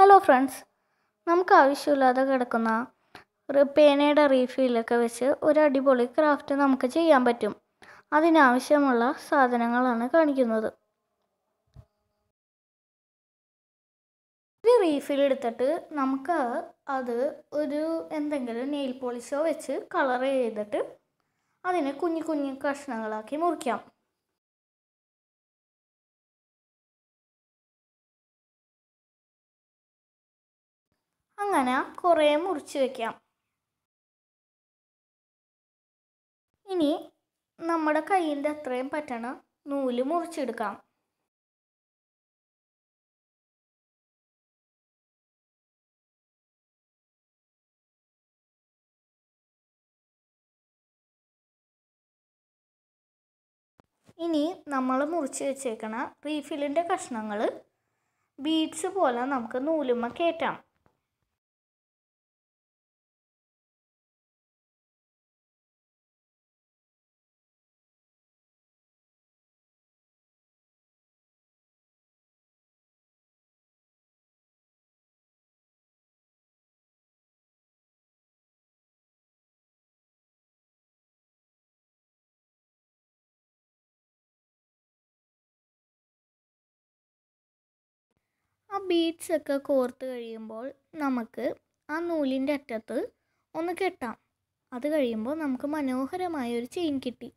hello friends നമുക്ക് ആവശ്യമില്ലാതെ കിടക്കുന്ന പേനയുടെ റീഫിലൊക്കെ വെച്ച് ഒരു അടിപൊളി ക്രാഫ്റ്റ് നമുക്ക് ചെയ്യാൻ പറ്റും അതിനാവശ്യമുള്ള സാധനങ്ങളാണ് കാണിക്കുന്നത് ഒരു റീഫിൽ എടുത്തിട്ട് നമുക്ക് അത് ഒരു എന്തെങ്കിലും നെയിൽ പോളിഷോ വെച്ച് കളർ ചെയ്തിട്ട് അതിനെ കുഞ്ഞു കുഞ്ഞു കഷ്ണങ്ങളാക്കി മുറിക്കാം അങ്ങനെ കുറേ മുറിച്ച് വയ്ക്കാം ഇനി നമ്മുടെ കയ്യിൻ്റെ അത്രയും പറ്റണ നൂല് മുറിച്ചെടുക്കാം ഇനി നമ്മൾ മുറിച്ച് വെച്ചേക്കണ റീഫില്ലിൻ്റെ കഷ്ണങ്ങൾ ബീഡ്സ് പോലെ നമുക്ക് നൂലുമ്മ കയറ്റാം ആ ബീഡ്സ് ഒക്കെ കോർത്ത് കഴിയുമ്പോൾ നമുക്ക് ആ നൂലിൻ്റെ അറ്റത്ത് ഒന്ന് കെട്ടാം അത് കഴിയുമ്പോൾ നമുക്ക് മനോഹരമായ ഒരു ചെയിൻ കിട്ടി